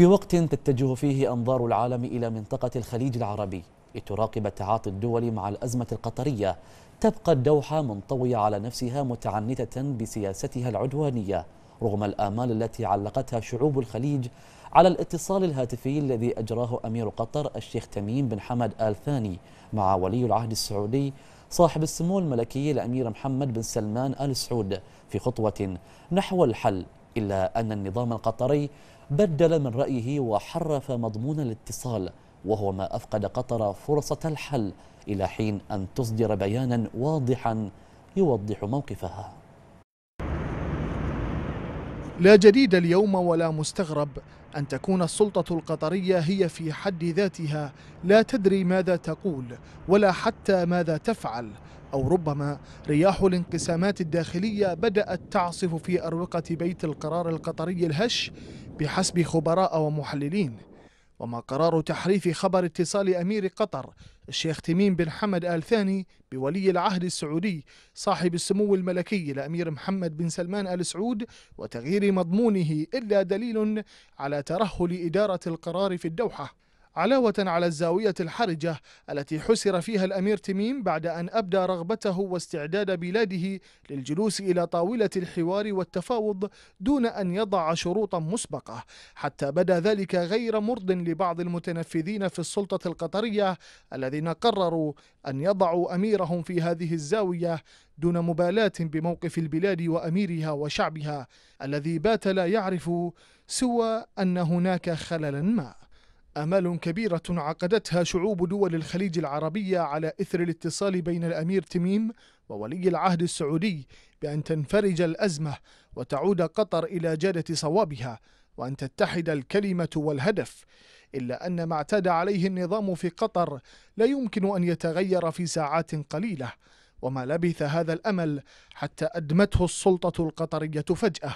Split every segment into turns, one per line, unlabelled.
في وقت تتجه فيه أنظار العالم إلى منطقة الخليج العربي لتراقب تعاطي الدول مع الأزمة القطرية تبقى الدوحة منطوية على نفسها متعنتة بسياستها العدوانية رغم الآمال التي علقتها شعوب الخليج على الاتصال الهاتفي الذي أجراه أمير قطر الشيخ تميم بن حمد آل ثاني مع ولي العهد السعودي صاحب السمو الملكي الأمير محمد بن سلمان آل سعود في خطوة نحو الحل إلا أن النظام القطري بدل من رأيه وحرف مضمون الاتصال وهو ما أفقد قطر فرصة الحل إلى حين أن تصدر بيانا واضحا يوضح موقفها
لا جديد اليوم ولا مستغرب أن تكون السلطة القطرية هي في حد ذاتها لا تدري ماذا تقول ولا حتى ماذا تفعل أو ربما رياح الانقسامات الداخلية بدأت تعصف في أروقة بيت القرار القطري الهش بحسب خبراء ومحللين وما قرار تحريف خبر اتصال أمير قطر الشيخ تميم بن حمد آل ثاني بولي العهد السعودي صاحب السمو الملكي الأمير محمد بن سلمان آل سعود وتغيير مضمونه إلا دليل على ترهل إدارة القرار في الدوحة علاوة على الزاوية الحرجة التي حسر فيها الأمير تميم بعد أن أبدى رغبته واستعداد بلاده للجلوس إلى طاولة الحوار والتفاوض دون أن يضع شروطا مسبقة حتى بدا ذلك غير مرض لبعض المتنفذين في السلطة القطرية الذين قرروا أن يضعوا أميرهم في هذه الزاوية دون مبالاة بموقف البلاد وأميرها وشعبها الذي بات لا يعرف سوى أن هناك خللا ما آمال كبيرة عقدتها شعوب دول الخليج العربية على إثر الاتصال بين الأمير تميم وولي العهد السعودي بأن تنفرج الأزمة وتعود قطر إلى جادة صوابها وأن تتحد الكلمة والهدف إلا أن ما اعتاد عليه النظام في قطر لا يمكن أن يتغير في ساعات قليلة وما لبث هذا الأمل حتى أدمته السلطة القطرية فجأة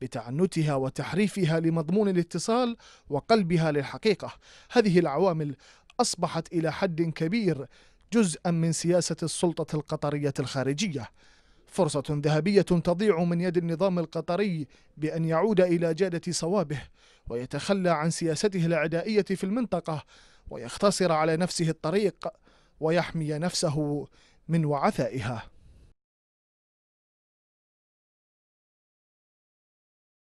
بتعنتها وتحريفها لمضمون الاتصال وقلبها للحقيقة هذه العوامل أصبحت إلى حد كبير جزءا من سياسة السلطة القطرية الخارجية فرصة ذهبية تضيع من يد النظام القطري بأن يعود إلى جادة صوابه ويتخلى عن سياسته العدائية في المنطقة ويختصر على نفسه الطريق ويحمي نفسه من وعثائها